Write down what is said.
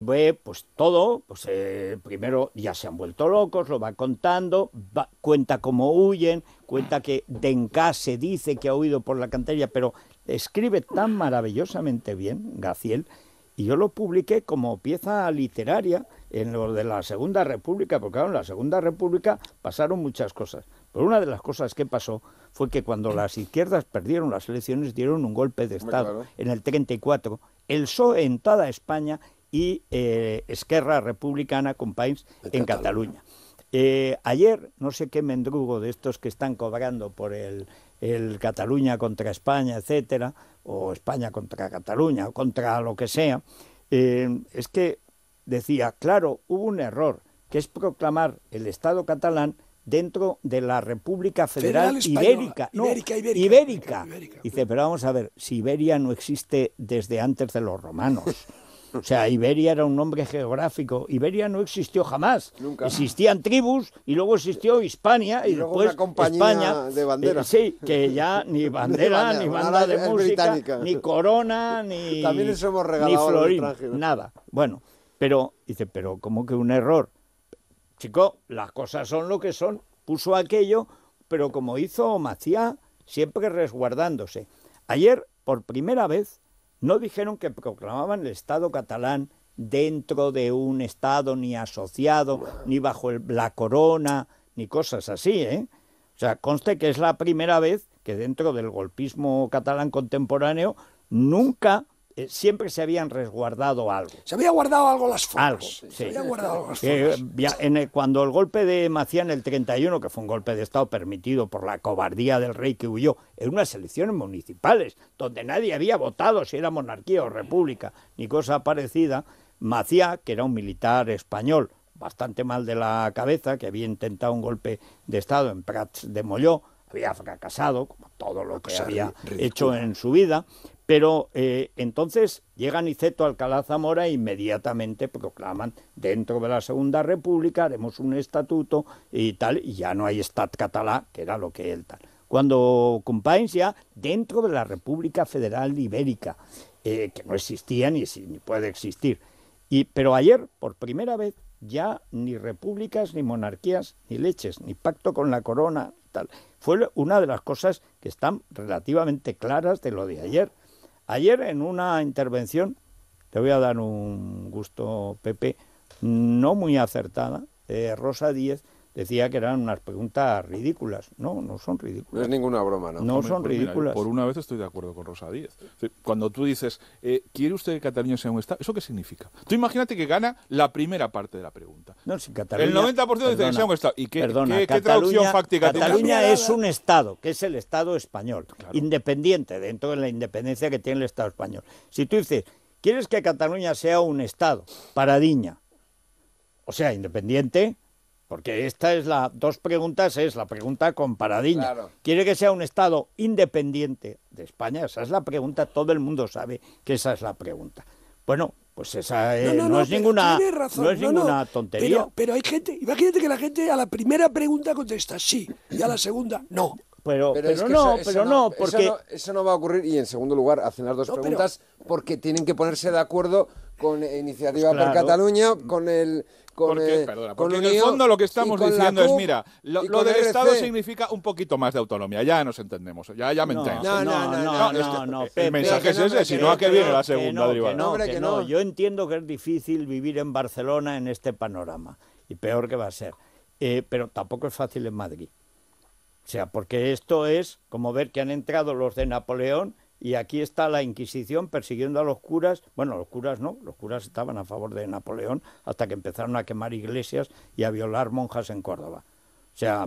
ve pues todo, pues eh, primero ya se han vuelto locos, lo va contando, cuenta cómo huyen, cuenta que Denká se dice que ha huido por la cantería, pero escribe tan maravillosamente bien Gaciel, y yo lo publiqué como pieza literaria en lo de la Segunda República, porque en la Segunda República pasaron muchas cosas. Pero una de las cosas que pasó fue que cuando las izquierdas perdieron las elecciones dieron un golpe de Estado en el 34. El PSOE en toda España y eh, Esquerra Republicana con País en Cataluña. Eh, ayer, no sé qué mendrugo de estos que están cobrando por el, Cataluña contra España, etcétera, o España contra Cataluña, o contra lo que sea, eh, es que decía, claro, hubo un error, que es proclamar el Estado catalán dentro de la República Federal, Ibérica. Ibérica, Ibérica, Dice, pero vamos a ver, si Iberia no existe desde antes de los romanos. O sea, Iberia era un nombre geográfico. Iberia no existió jamás. Nunca. Existían tribus y luego existió Hispania y, después España. De eh, sí, que ya ni bandera, ni banda de música, ni corona, ni, También florín, nada. Bueno, pero dice, pero como que un error? Chico, las cosas son lo que son. Puso aquello, pero como hizo Macía, siempre resguardándose. Ayer, por primera vez, no dijeron que proclamaban el Estado catalán dentro de un Estado ni asociado, ni bajo la corona, ni cosas así. ¿eh? O sea, conste que es la primera vez que dentro del golpismo catalán contemporáneo nunca eh, siempre se habían resguardado algo. Se había guardado algo las formas. sí. en cuando el golpe de en el 31, que fue un golpe de Estado permitido por la cobardía del rey que huyó, en unas elecciones municipales, donde nadie había votado si era monarquía o república, ni cosa parecida, Macía, que era un militar español bastante mal de la cabeza, que había intentado un golpe de Estado en Prats de Molló, había fracasado, como todo lo que había hecho en su vida, pero eh, entonces llegan Niceto Alcalá Zamora e inmediatamente proclaman dentro de la Segunda República haremos un estatuto y tal, y ya no hay Estat catalá, que era lo que él tal. Cuando Companys ya dentro de la República Federal Ibérica, eh, que no existía ni, ni puede existir. Y, pero ayer, por primera vez, ya ni repúblicas, ni monarquías, ni leches, ni pacto con la corona, tal. Fue una de las cosas que están relativamente claras de lo de ayer Ayer en una intervención, te voy a dar un gusto, Pepe, no muy acertada, eh, Rosa Díez decía que eran unas preguntas ridículas. No, no son ridículas. No es ninguna broma, ¿no? No son pues ridículas. por una vez estoy de acuerdo con Rosa Díez. Cuando tú dices, eh, ¿quiere usted que Cataluña sea un Estado? ¿Eso qué significa? Tú imagínate que gana la primera parte de la pregunta. El 90% dice que sea un Estado. ¿Y qué, qué, traducción fáctica Cataluña es un Estado, que es el Estado español, independiente, dentro de la independencia que tiene el Estado español. Si tú dices, ¿quieres que Cataluña sea un Estado? Paradiña. O sea, independiente, porque esta es la dos preguntas es la pregunta comparadilla ¿Quiere que sea un estado independiente de España? Esa es la pregunta, todo el mundo sabe que esa es la pregunta. Bueno, pues esa no, eh, es ninguna, razón. no, es ninguna tontería. Pero, pero, hay gente, imagínate que la gente a la primera pregunta contesta sí y a la segunda no. Pero, no, pero no, porque... Eso no, va a ocurrir y en segundo lugar hacen las dos preguntas porque tienen que ponerse de acuerdo con eh, Iniciativa pues per Cataluña, con el... porque, en el fondo lo que estamos diciendo es, mira, lo, del Estado significa un poquito más de autonomía, ya nos entendemos, ya, me entiendo. No, no, no, no, no, El mensaje es ese, si no, ¿a qué viene la segunda derivada? No, que no, yo entiendo que es difícil vivir en Barcelona en este panorama, y peor que va a ser, eh, pero tampoco es fácil en Madrid. O sea, porque esto es como ver que han entrado los de Napoleón y aquí está la Inquisición persiguiendo a los curas. Bueno, los curas no, los curas estaban a favor de Napoleón hasta que empezaron a quemar iglesias y a violar monjas en Córdoba. O sea,